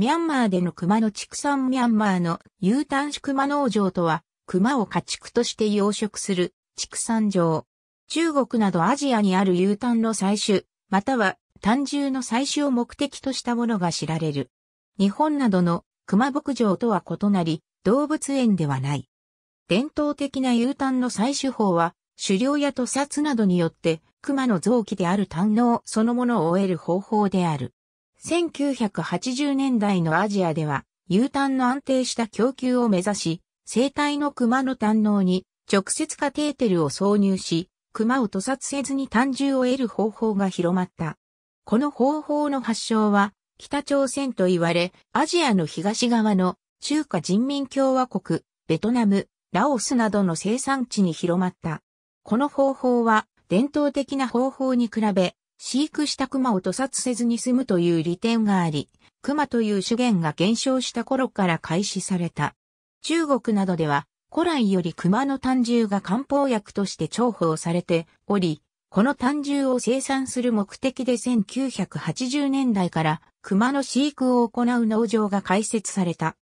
ミャンマーでの熊の畜産ミャンマーの U 端子熊農場とは、熊を家畜として養殖する畜産場。中国などアジアにある有端の採取、または単獣の採取を目的としたものが知られる。日本などの熊牧場とは異なり、動物園ではない。伝統的な有端の採取法は、狩猟や屠殺などによって、熊の臓器である胆のそのものを終える方法である。1980年代のアジアでは、牛タンの安定した供給を目指し、生体の熊の胆嚢に直接カテーテルを挿入し、熊を屠殺せずに胆汁を得る方法が広まった。この方法の発祥は北朝鮮と言われ、アジアの東側の中華人民共和国、ベトナム、ラオスなどの生産地に広まった。この方法は伝統的な方法に比べ飼育した熊を屠殺せずに済むという利点があり、熊という資源が減少した頃から開始された。中国などでは古来より熊の単獣が漢方薬として重宝されており、この単獣を生産する目的で1980年代から熊の飼育を行う農場が開設された。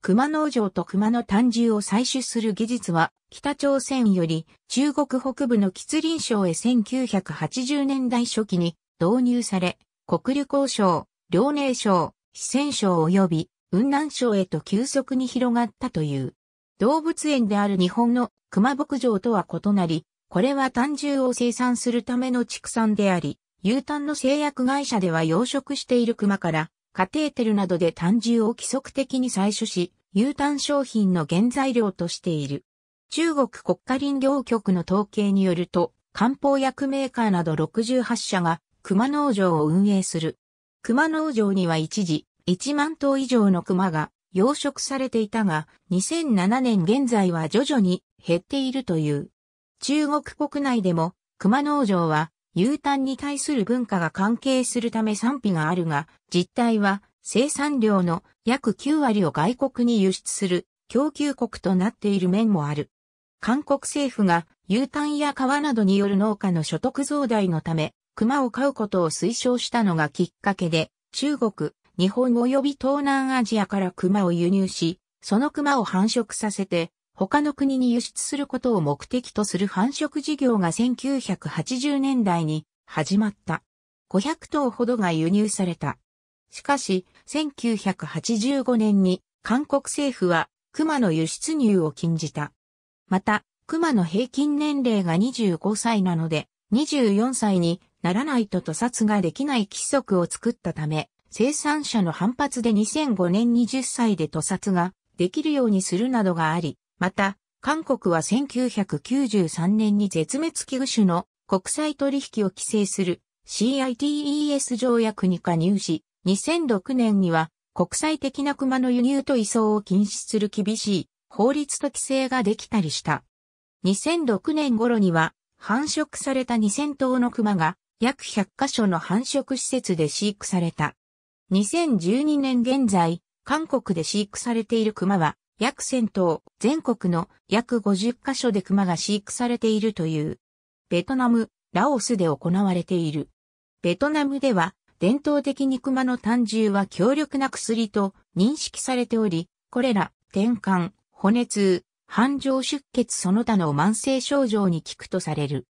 熊農場と熊の単獣を採取する技術は、北朝鮮より中国北部の吉林省へ1980年代初期に導入され、国旅交省、遼寧省、四川省及び雲南省へと急速に広がったという。動物園である日本の熊牧場とは異なり、これは単獣を生産するための畜産であり、有炭の製薬会社では養殖している熊からカテーテルなどで単汁を規則的に採取し、有炭商品の原材料としている。中国国家林業局の統計によると、漢方薬メーカーなど68社が熊農場を運営する。熊農場には一時、1万頭以上の熊が養殖されていたが、2007年現在は徐々に減っているという。中国国内でも熊農場は牛タンに対する文化が関係するため賛否があるが、実態は生産量の約9割を外国に輸出する供給国となっている面もある。韓国政府が牛タンや川などによる農家の所得増大のため、熊を飼うことを推奨したのがきっかけで、中国、日本及び東南アジアから熊を輸入し、その熊を繁殖させて他の国に輸出することを目的とする繁殖事業が1980年代に始まった。500頭ほどが輸入された。しかし、1985年に韓国政府は熊の輸出入を禁じた。また、熊の平均年齢が25歳なので、24歳にならないと屠殺ができない規則を作ったため、生産者の反発で2005年20歳で屠殺ができるようにするなどがあり、また、韓国は1993年に絶滅危惧種の国際取引を規制する CITES 条約に加入し、2006年には国際的な熊の輸入と移送を禁止する厳しい法律と規制ができたりした。2006年頃には繁殖された2000頭の熊が約100カ所の繁殖施設で飼育された。2012年現在、韓国で飼育されている熊は約1000頭、全国の約50カ所で熊が飼育されているという。ベトナム、ラオスで行われている。ベトナムでは、伝統的に熊の単獣は強力な薬と認識されており、これら、転換、骨痛、繁盛出血その他の慢性症状に効くとされる。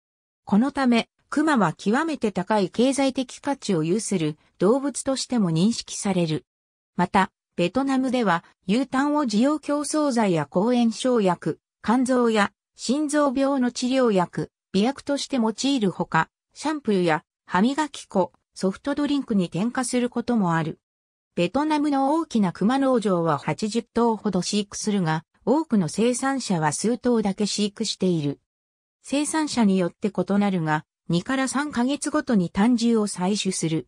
このため、熊は極めて高い経済的価値を有する動物としても認識される。また、ベトナムでは、牛タンを需要競争剤や抗炎症薬、肝臓や心臓病の治療薬、美薬として用いるほか、シャンプーや歯磨き粉、ソフトドリンクに添加することもある。ベトナムの大きな熊農場は80頭ほど飼育するが、多くの生産者は数頭だけ飼育している。生産者によって異なるが、2から3ヶ月ごとに単獣を採取する。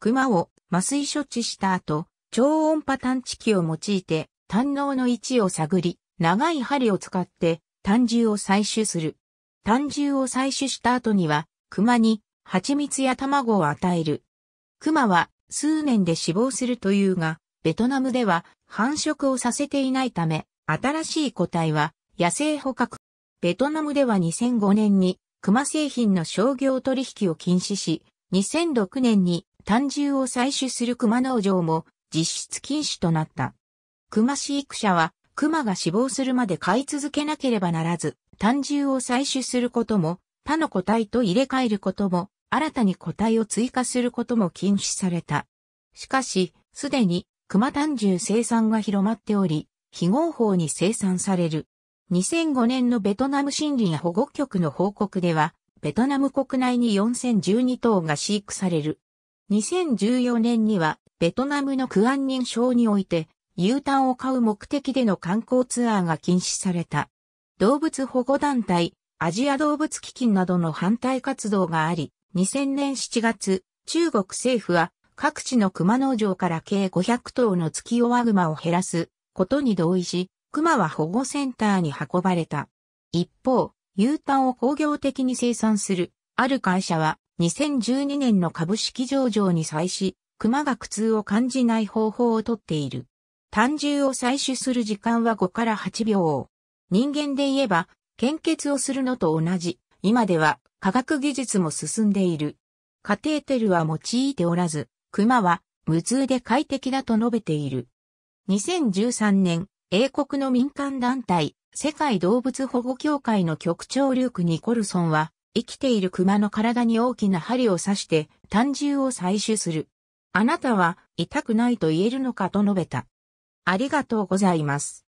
熊を麻酔処置した後、超音波探知機を用いて、胆嚢の位置を探り、長い針を使って胆汁を採取する。胆汁を採取した後には、熊に蜂蜜や卵を与える。熊は数年で死亡するというが、ベトナムでは繁殖をさせていないため、新しい個体は野生捕獲。ベトナムでは2005年に熊製品の商業取引を禁止し、2006年に胆汁を採取する熊農場も実質禁止となった。熊飼育者は、熊が死亡するまで飼い続けなければならず、単獣を採取することも、他の個体と入れ替えることも、新たに個体を追加することも禁止された。しかし、すでに熊単獣生産が広まっており、非合法に生産される。2005年のベトナム森林保護局の報告では、ベトナム国内に4012頭が飼育される。2014年にはベトナムのクアン認証において、U タンを買う目的での観光ツアーが禁止された。動物保護団体、アジア動物基金などの反対活動があり、2000年7月、中国政府は各地の熊農場から計500頭の月弱熊を減らすことに同意し、熊は保護センターに運ばれた。一方、U タンを工業的に生産する、ある会社は2012年の株式上場に際し、熊が苦痛を感じない方法をとっている。単汁を採取する時間は5から8秒。人間で言えば、献血をするのと同じ。今では科学技術も進んでいる。カテーテルは用いておらず、熊は無痛で快適だと述べている。2013年、英国の民間団体、世界動物保護協会の局長リューク・ニコルソンは、生きている熊の体に大きな針を刺して、単獣を採取する。あなたは痛くないと言えるのかと述べた。ありがとうございます。